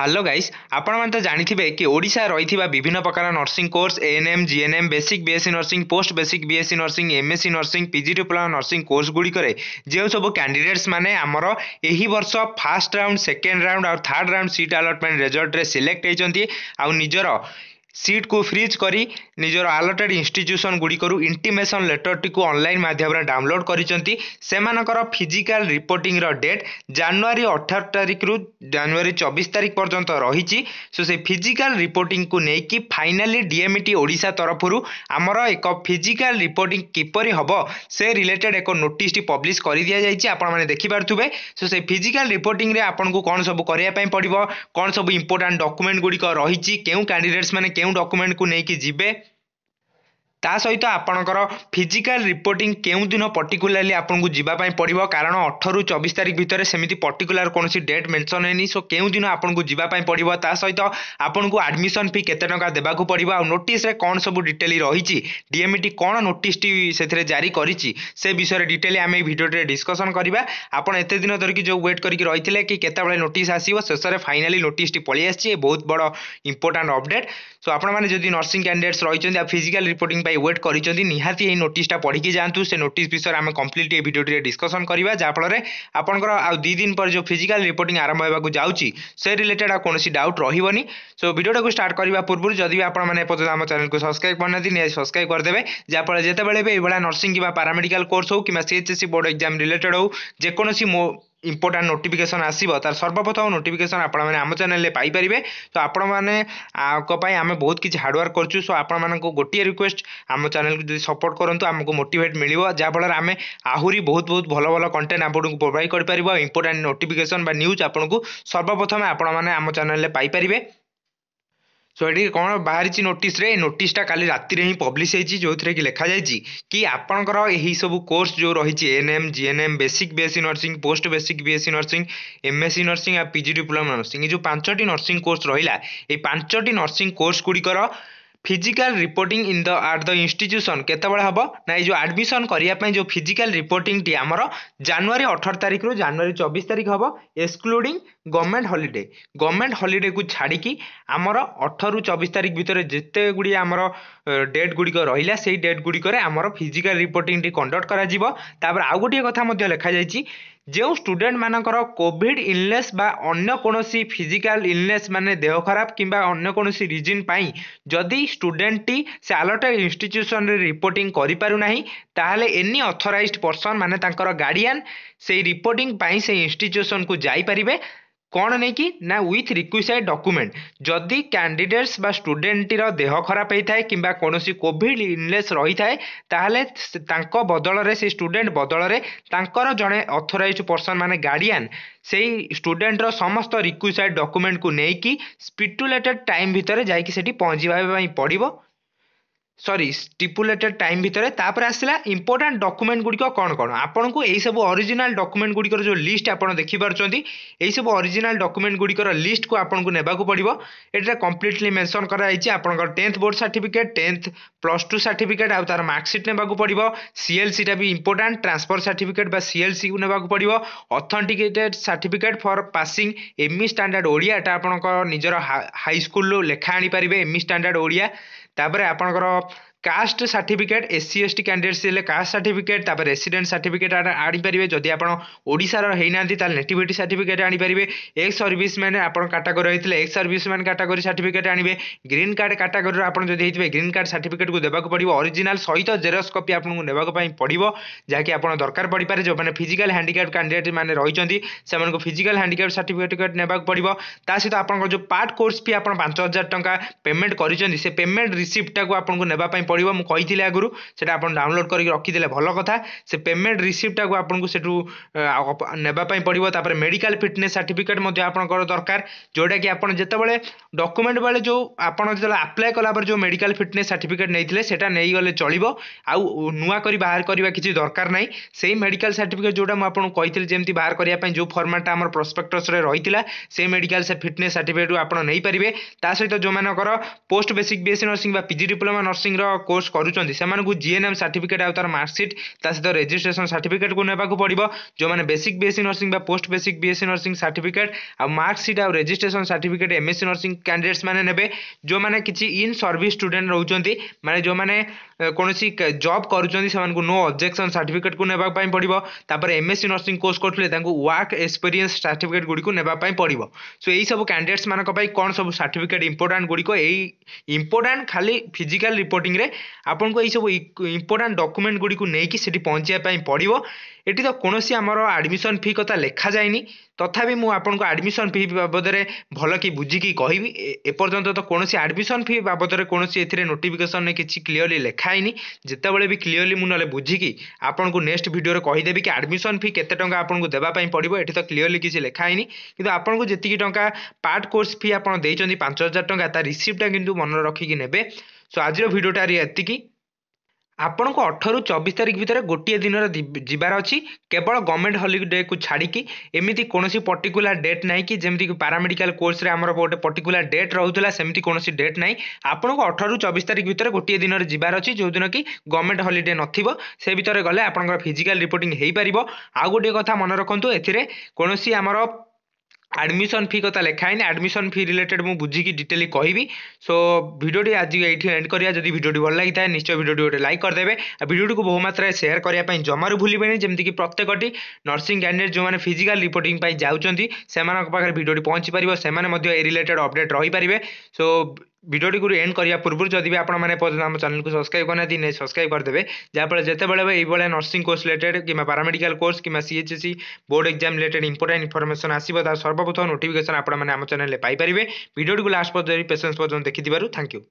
hello guys আপনার তো জাঁথিবে কি ওড়শা রয়েছে বিভিন্ন প্রকার nursing course ANM GNM basic BSc nursing post basic BSc nursing MSc nursing PG diploma nursing course গুড়িকরে যে সব ক্যাডিডেটস মানে আমার এই বর্ষ ফার্স্ট রাউন্ড সেকেন্ড রাউন্ড আর থার্ড রাউন্ড সিট আলটমেন্ট রেজল্টরে সিলেক্ট হয়েছেন আজর ସିଟ୍କୁ ଫ୍ରିଜ୍ କରି ନିଜର ଆଲଟେଡ୍ ଇନଷ୍ଟିଚ୍ୟୁସନ୍ ଗୁଡ଼ିକରୁ ଇଣ୍ଟିମେସନ୍ ଲେଟରଟିକୁ ଅନଲାଇନ୍ ମାଧ୍ୟମରେ ଡାଉନଲୋଡ୍ କରିଛନ୍ତି ସେମାନଙ୍କର ଫିଜିକାଲ୍ ରିପୋର୍ଟିଂର ଡେଟ୍ ଜାନୁଆରୀ ଅଠର ତାରିଖରୁ ଜାନୁଆରୀ ଚବିଶ ତାରିଖ ପର୍ଯ୍ୟନ୍ତ ରହିଛି ସୋ ସେ ଫିଜିକାଲ୍ ରିପୋର୍ଟିଂକୁ ନେଇକି ଫାଇନାଲି ଡିଏମ୍ଇଟି ଓଡ଼ିଶା ତରଫରୁ ଆମର ଏକ ଫିଜିକାଲ୍ ରିପୋର୍ଟିଂ କିପରି ହେବ ସେ ରିଲେଟେଡ୍ ଏକ ନୋଟିସ୍ଟି ପବ୍ଲିଶ କରିଦିଆଯାଇଛି ଆପଣମାନେ ଦେଖିପାରୁଥିବେ ସୋ ସେ ଫିଜିକାଲ୍ ରିପୋର୍ଟିଂରେ ଆପଣଙ୍କୁ କ'ଣ ସବୁ କରିବା ପାଇଁ ପଡ଼ିବ କ'ଣ ସବୁ ଇମ୍ପୋର୍ଟାଣ୍ଟ ଡକୁମେଣ୍ଟ ଗୁଡ଼ିକ ରହିଛି କେଉଁ କ୍ୟାଣ୍ଡିଡେଟ୍ସ ମାନେ କେଉଁ क्यों डकुमेंट को लेकिन जी తా সৈᱛോ આપણકોર ફિઝિકલ રિપોર્ટિંગ કેઉં દિન પર્ટીક્યુલરલી આપણકુ જીવા પઈ પડીબો કારણ 18 થી 24 તારીખ ભીતરે સેમિતિ પર્ટીક્યુલર કોણસી ડેડ મેન્શન હે ની સો કેઉં દિન આપણકુ જીવા પઈ પડીબો તા সৈતો આપણકુ એડમિશન ફી કેતે ટંગા દેવાકુ પડીબો ઓ નોટિસ રે કોણ સબુ ડિટેલ રહીચી ડીએમટી કોણ નોટિસ ટી સેથીરે જારી કરીચી સે બિષયરે ડિટેલ અમે ઈ વિડિયો રે ડિસ્કશન કરીબા આપણ એતે દિન દરકી જો વેઇટ કરીકી રહીતલે કે કેતા વળે નોટિસ આસીબો સેશરે ફાઇનલી નોટિસ ટી પડી આસીચી ઈ બહુત બડો ઈમ્પોર્ટન્ટ અપડેટ સો આપણમાને જોદી નર્સિંગ કેન્ડિડેટ્સ રહીચંતી આ ફિઝિકલ રિપોર્ટિંગ ୱେଟ୍ କରିଛନ୍ତି ନିହାତି ଏହି ନୋଟିସ୍ଟା ପଢ଼ିକି ଯାଆନ୍ତୁ ସେ ନୋଟିସ୍ ବିଷୟରେ ଆମେ କମ୍ପ୍ଲିଟ୍ ଏ ଭିଡ଼ିଓଟିରେ ଡିସ୍କସନ୍ କରିବା ଯାହାଫଳରେ ଆପଣଙ୍କର ଆଉ ଦୁଇ ଦିନ ପରେ ଯେଉଁ ଫିଜିକାଲ୍ ରିପୋର୍ଟିଂ ଆରମ୍ଭ ହେବାକୁ ଯାଉଛି ସେ ରିଲେଟେଡ୍ ଆଉ କୌଣସି ଡାଉଟ୍ ରହିବନି ସୋ ଭିଡ଼ିଓଟାକୁ ଷ୍ଟାର୍ଟ କରିବା ପୂର୍ବରୁ ଯଦି ବି ଆପଣମାନେ ଏପର୍ଯ୍ୟନ୍ତ ଆମ ଚ୍ୟାନେଲକୁ ସବସ୍କ୍ରାଇବ୍ କରିନାହାନ୍ତି ନିହାତି ସବସ୍କ୍ରାଇବ୍ କରିଦେବେ ଯାହାଫଳରେ ଯେତେବେଳେ ବି ଏଇଭଳିଆ ନର୍ସିଂ କିମ୍ବା ପାରାମେଡିକାଲ୍ କୋର୍ସ ହେଉ କିମ୍ବା ସିଏଚ୍ଏସ୍ସି ବୋର୍ଡ଼ ଏକ୍ଜାମ୍ ରିଲେଟେଡ୍ ହେଉ ଯେକୌଣସି ମୋ ইম্পর্টাণ্ଟ নোଟିଫିକେସନ୍ ଆସିବ ତା'ର ସର୍ବପ୍ରଥମ ନୋଟିଫିକେସନ୍ ଆପଣମାନେ ଆମ ଚ୍ୟାନେଲ୍ରେ ପାଇପାରିବେ ତ ଆପଣମାନଙ୍କ ପାଇଁ ଆମେ ବହୁତ କିଛି ହାର୍ଡ଼ୱାର୍କ କରୁଛୁ ସୋ ଆପଣମାନଙ୍କୁ ଗୋଟିଏ ରିକ୍ୱେଷ୍ଟ ଆମ ଚ୍ୟାନେଲ୍କୁ ଯଦି ସପୋର୍ଟ କରନ୍ତୁ ଆମକୁ ମୋଟିଭେଟ୍ ମିଳିବ ଯାହାଫଳରେ ଆମେ ଆହୁରି ବହୁତ ବହୁତ ଭଲ ଭଲ କଣ୍ଟେଣ୍ଟ ଆପଣଙ୍କୁ ପ୍ରୋଭାଇଡ଼ କରିପାରିବୁ ଆଉ ଇମ୍ପୋର୍ଟାଣ୍ଟ ନୋଟିଫିକେସନ୍ ବା ନ୍ୟୁଜ୍ ଆପଣଙ୍କୁ ସର୍ବପ୍ରଥମେ ଆପଣମାନେ ଆମ ଚ୍ୟାନେଲ୍ରେ ପାଇପାରିବେ ସୋ ଏଠି କ'ଣ ବାହାରିଛି ନୋଟିସ୍ରେ ଏ ନୋଟିସ୍ଟା କାଲି ରାତିରେ ହିଁ ପବ୍ଲିଶ୍ ହେଇଛି ଯେଉଁଥିରେ କି ଲେଖାଯାଇଛି କି ଆପଣଙ୍କର ଏହିସବୁ କୋର୍ସ ଯେଉଁ ରହିଛି ANM GNM basic BSc nursing post basic BSc nursing MSc nursing ଆଉ ପିଜି ଡିପ୍ଲୋମା ନର୍ସିଂ ଏ ଯେଉଁ ପାଞ୍ଚଟି ନର୍ସିଂ କୋର୍ସ ରହିଲା ଏଇ ପାଞ୍ଚଟି ନର୍ସିଂ କୋର୍ସ ଗୁଡ଼ିକର physical reporting in the at the institution କେତେବେଳେ ହେବ ନା ଏଇ ଯେଉଁ ଆଡ଼ମିସନ୍ କରିବା ପାଇଁ ଯେଉଁ ଫିଜିକାଲ ରିପୋର୍ଟିଂଟି ଆମର ଜାନୁଆରୀ ଅଠର ତାରିଖରୁ ଜାନୁଆରୀ ଚବିଶ ତାରିଖ ହେବ ଏକ୍ସକ୍ଲୁଡ଼ିଂ ଗଭର୍ଣ୍ଣମେଣ୍ଟ ହଲିଡେ ଗଭର୍ଣ୍ଣମେଣ୍ଟ ହଲିଡେକୁ ଛାଡ଼ିକି ଆମର ଅଠରରୁ ଚବିଶ ତାରିଖ ଭିତରେ ଯେତେ ଗୁଡ଼ିଏ ଆମର ଡେଟ୍ ଗୁଡ଼ିକ ରହିଲା ସେଇ ଡେଟ୍ ଗୁଡ଼ିକରେ ଆମର ଫିଜିକାଲ ରିପୋର୍ଟିଂଟି କଣ୍ଡକ୍ଟ କରାଯିବ ତାପରେ ଆଉ ଗୋଟିଏ କଥା ମଧ୍ୟ ଲେଖାଯାଇଛି ଯେଉଁ ଷ୍ଟୁଡେଣ୍ଟମାନଙ୍କର କୋଭିଡ୍ ଇଲନେସ୍ ବା ଅନ୍ୟ କୌଣସି ଫିଜିକାଲ ଇଲନେସ୍ ମାନେ ଦେହ ଖରାପ କିମ୍ବା ଅନ୍ୟ କୌଣସି ରିଜିନ୍ ପାଇଁ ଯଦି ଷ୍ଟୁଡେଣ୍ଟଟି ସେ ଆଲର୍ଟେଡ୍ ଇନଷ୍ଟିଚ୍ୟୁସନରେ ରିପୋର୍ଟିଂ କରିପାରୁନାହିଁ ତାହେଲେ ଏନି ଅଥରାଇଜ୍ଡ ପର୍ସନ୍ ମାନେ ତାଙ୍କର ଗାର୍ଡିଆନ୍ ସେଇ ରିପୋର୍ଟିଂ ପାଇଁ ସେଇ ଇନଷ୍ଟିଚ୍ୟୁସନକୁ ଯାଇପାରିବେ କ'ଣ ନେଇକି ନା ୱିଥ୍ ରିକ୍ୱିସାଇଡ଼୍ ଡକୁମେଣ୍ଟ ଯଦି କ୍ୟାଣ୍ଡିଡେଟ୍ସ ବା ଷ୍ଟୁଡେଣ୍ଟଟିର ଦେହ ଖରାପ ହେଇଥାଏ କିମ୍ବା କୌଣସି କୋଭିଡ଼୍ ଇଲନେସ୍ ରହିଥାଏ ତାହେଲେ ତାଙ୍କ ବଦଳରେ ସେଇ ଷ୍ଟୁଡେଣ୍ଟ ବଦଳରେ ତାଙ୍କର ଜଣେ ଅଥରାଇଜ୍ ପର୍ସନ୍ ମାନେ ଗାର୍ଡ଼ିଆନ୍ ସେଇ ଷ୍ଟୁଡେଣ୍ଟର ସମସ୍ତ ରିକ୍ୱିସାଇଡ଼୍ ଡକ୍ୟୁମେଣ୍ଟକୁ ନେଇକି ସ୍ପିଟୁଲେଟେଡ଼୍ ଟାଇମ୍ ଭିତରେ ଯାଇକି ସେଠି ପହଞ୍ଚିବା ପାଇଁ ପଡ଼ିବ ସରି ଷ୍ଟିପୁଲେଟେଡ୍ ଟାଇମ୍ ଭିତରେ ତାପରେ ଆସିଲା ଇମ୍ପୋର୍ଟାଣ୍ଟ ଡକୁମେଣ୍ଟ ଗୁଡ଼ିକ କ'ଣ କ'ଣ ଆପଣଙ୍କୁ ଏହିସବୁ ଅରିଜିନାଲ ଡକୁମେଣ୍ଟ ଗୁଡ଼ିକର ଯେଉଁ ଲିଷ୍ଟ ଆପଣ ଦେଖିପାରୁଛନ୍ତି ଏହିସବୁ ଅରିଜିନାଲ ଡକୁମେଣ୍ଟ ଗୁଡ଼ିକର ଲିଷ୍ଟକୁ ଆପଣଙ୍କୁ ନେବାକୁ ପଡ଼ିବ ଏଠାରେ କମ୍ପ୍ଲିଟଲି ମେନସନ୍ କରାଯାଇଛି ଆପଣଙ୍କର tenth board certificate tenth plus two certificate ଆଉ ତାର ମାର୍କସିଟ୍ ନେବାକୁ ପଡ଼ିବ ସିଏଲ୍ସିଟା ବି ଇମ୍ପୋର୍ଟାଣ୍ଟ ଟ୍ରାନ୍ସଫର୍ ସାର୍ଟିଫିକେଟ୍ ବା ସିଏଲ୍ସିକୁ ନେବାକୁ ପଡ଼ିବ authenticated certificate for passing ME standard Odia ଏଟା ଆପଣଙ୍କ ନିଜର ହାଇସ୍କୁଲରୁ ଲେଖା ଆଣିପାରିବେ ଏମ୍ଇ ଷ୍ଟାଣ୍ଡାର୍ଡ଼ ଓଡ଼ିଆ ତା'ପରେ ଆପଣଙ୍କର caste certificate SC ST candidates হলে কাস্ট সার্টিফিকেট তারপরে রেসিডেন্ট সার্টিফিকেট আনিপারে যদি আপনার ওড়শার হয়ে না তাহলে নেটিভিটি সার্টিফিকেট আনিপারে এক্স সর্ভিস ম্যান আপনার ক্যাটাগোরি হয়েছে ex serviceman category certificate আনবে গ্রিন কার্ড ক্যাটাগোরি আপনার যদি হয়ে গ্রিন কার্ড সার্টিফিকেট দেওয়া পড়ব অরিজিনাল সহিত জেরক্স কপি আপনার নেওয়া পড়ব যা কি আপনার দরকার পড়িপে যে ফিজিকাল হ্যান্ডিক্যাপ ক্যান্ডিডেট মানে রয়েছেন সে ফিজিকাল হ্যান্ডিক্যাপ সার্টিফিকেট নেওয়া পড়ব তা সহ আপনার যে পার্ট কোর্স ফি আপনার পাঁচ হাজার টাকা পেমেন্ট করছেন সে পেমেন্ট রিসিপ্টটা আপনার নেওয়া পড়ব ମୁଁ କହିଥିଲି ଆଗରୁ ସେଇଟା ଆପଣ ଡାଉନଲୋଡ଼୍ କରିକି ରଖିଦେଲେ ଭଲ କଥା ସେ ପେମେଣ୍ଟ ରିସିପ୍ଟଟାକୁ ଆପଣଙ୍କୁ ସେଠୁ ନେବା ପାଇଁ ପଡ଼ିବ ତାପରେ ମେଡ଼ିକାଲ ଫିଟନେସ୍ ସାର୍ଟିଫିକେଟ୍ ମଧ୍ୟ ଆପଣଙ୍କର ଦରକାର ଯେଉଁଟାକି ଆପଣ ଯେତେବେଳେ ଡକୁମେଣ୍ଟ ବେଳେ ଯେଉଁ ଆପଣ ଯେତେବେଳେ ଆପ୍ଲାଏ କଲାପରେ ଯେଉଁ ମେଡ଼ିକାଲ ଫିଟନେସ୍ ସାର୍ଟିଫିକେଟ୍ ନେଇଥିଲେ ସେଟା ନେଇଗଲେ ଚଳିବ ଆଉ ନୂଆ କରି ବାହାର କରିବା କିଛି ଦରକାର ନାହିଁ ସେଇ ମେଡ଼ିକାଲ ସାର୍ଟିଫିକେଟ୍ ଯେଉଁଟା ମୁଁ ଆପଣଙ୍କୁ କହିଥିଲି ଯେମିତି ବାହାର କରିବା ପାଇଁ ଯେଉଁ ଫର୍ମାଟ୍ଟା ଆମର ପ୍ରସ୍ପେକ୍ଟସ୍ରେ ରହିଥିଲା ସେଇ ମେଡ଼ିକାଲ ଫିଟନେସ୍ ସାର୍ଟିଫିକେଟ୍କୁ ଆପଣ ନେଇପାରିବେ ତା ସହିତ ଯେଉଁମାନଙ୍କର ପୋଷ୍ଟ ବେସିକ୍ ବିଏସ୍ସି ନର୍ସିଂ ବା ପିଜି ଡିପ୍ଲୋମା ନର୍ସିଂର কোর্স করুচ্ছেন সে জিএনএম সার্টিফিকেট আউ তার মার্কসিট তা সহ রেজিষ্ট্রেসন সার্টিফিকেটকে নেওয়া পড়ব যে বেসিক বিএসসি নর্সিং বা post basic BSc nursing certificate আউ মার্কসিট আউ registration certificate MSc nursing candidates মানে নেবে যে কিছু ইন সর্ভিস স্টুডেন্ট রয়েছেন মানে যে কোনোসি জব করচনি সামানকো নো অবজেকশন সার্টিফিকেট কো নেবা পই পঢ়িব তাপর এমএসসি নার্সিং কোর্স করতুলি তাঙ্গু ওয়ার্ক এক্সপেরিয়েন্স সার্টিফিকেট গুডি কো নেবা পই পঢ়িব সো এই সব ক্যান্ডিডেটস মানক বাই কোন সব সার্টিফিকেট ইম্পর্ট্যান্ট গুডি কো এই ইম্পর্ট্যান্ট খালি ফিজিক্যাল রিপোর্টিং রে আপণকো এই সব ইম্পর্ট্যান্ট ডকুমেন্ট গুডি কো নেকি সেটি পনচিয়া পই পঢ়িব এটি তো কোনসি আমরো অ্যাডমিশন ফি কথা লেখা যায়নি ତଥାପି ମୁଁ ଆପଣଙ୍କୁ ଆଡ଼ମିସନ୍ ଫି ବାବଦରେ ଭଲ କି ବୁଝିକି କହିବି ଏପର୍ଯ୍ୟନ୍ତ ତ କୌଣସି ଆଡ଼ମିସନ୍ ଫି ବାବଦରେ କୌଣସି ଏଥିରେ ନୋଟିଫିକେସନ୍ରେ କିଛି କ୍ଲିଅର୍ଲି ଲେଖା ହେଇନି ଯେତେବେଳେ ବି କ୍ଲିଅର୍ଲି ମୁଁ ନହେଲେ ବୁଝିକି ଆପଣଙ୍କୁ ନେକ୍ସଟ୍ ଭିଡ଼ିଓରେ କହିଦେବି କି ଆଡ଼ମିସନ୍ ଫି କେତେ ଟଙ୍କା ଆପଣଙ୍କୁ ଦେବା ପାଇଁ ପଡ଼ିବ ଏଠି ତ କ୍ଲିଅର୍ଲି କିଛି ଲେଖା ହେଇନି କିନ୍ତୁ ଆପଣଙ୍କୁ ଯେତିକି ଟଙ୍କା ପାର୍ଟ କୋର୍ସ ଫି ଆପଣ ଦେଇଛନ୍ତି ପାଞ୍ଚ ହଜାର ଟଙ୍କା ତା ରିସିପ୍ଟଟା କିନ୍ତୁ ମନେ ରଖିକି ନେବେ ସୋ ଆଜିର ଭିଡ଼ିଓଟା ଏତିକି ଆପଣଙ୍କୁ ଅଠରରୁ ଚବିଶ ତାରିଖ ଭିତରେ ଗୋଟିଏ ଦିନରେ ଯିବାର ଅଛି କେବଳ ଗଭର୍ଣ୍ଣମେଣ୍ଟ ହଲିଡେକୁ ଛାଡ଼ିକି ଏମିତି କୌଣସି ପର୍ଟିକୁଲାର ଡେଟ୍ ନାହିଁ କି ଯେମିତିକି ପାରାମେଡ଼ିକାଲ କୋର୍ସରେ ଆମର ଗୋଟେ ପର୍ଟିକୁଲାର ଡେଟ୍ ରହୁଥିଲା ସେମିତି କୌଣସି ଡେଟ୍ ନାହିଁ ଆପଣଙ୍କୁ ଅଠରରୁ ଚବିଶ ତାରିଖ ଭିତରେ ଗୋଟିଏ ଦିନରେ ଯିବାର ଅଛି ଯେଉଁଦିନ କି ଗଭର୍ଣ୍ଣମେଣ୍ଟ ହଲିଡେ ନଥିବ ସେ ଭିତରେ ଗଲେ ଆପଣଙ୍କର ଫିଜିକାଲ ରିପୋର୍ଟିଂ ହେଇପାରିବ ଆଉ ଗୋଟିଏ କଥା ମନେ ରଖନ୍ତୁ ଏଥିରେ କୌଣସି ଆମର एडमिशन फी कथा लिखाई ना एडमिशन फी रिलेटेड मुझे मुझ बुझिकी डिटेली कहबी सो भिडटी आज ये एंड कराया जब भिडियो भल लगी है निश्चय भिडियो गोटे लाइक करदे भिडियो को बहुमात्र सेयार करने जमार भूलें जमीक प्रत्येक नर्सी कैंडेट जो मैंने फिजिकाल रिपोर्टिंग जाऊँच से पाखे भिडियो पहुंची पार से रिलेटेड अपडेट रही पारे सो ভিডিওটিকে এন্ড করা পূর্বর যদি বি আপনার আমার চ্যানেলকে সবসক্রাইব করে না সবসক্রাইব করে যাফলে যেতবে এইভাবে নর্সিং কোর্স রিলেটেড কিংবা প্যারামেডিকাল কোর্স কিংবা CHSE board exam related important information আসবে তার সর্বপ্রথম নোটিফিকেশন আপনার আমার চ্যানেলে পাইপারে ভিডিওটি লাস্ট পর্যন্ত পেসেন্স পর্যন্ত দেখি থ্যাংক ইউ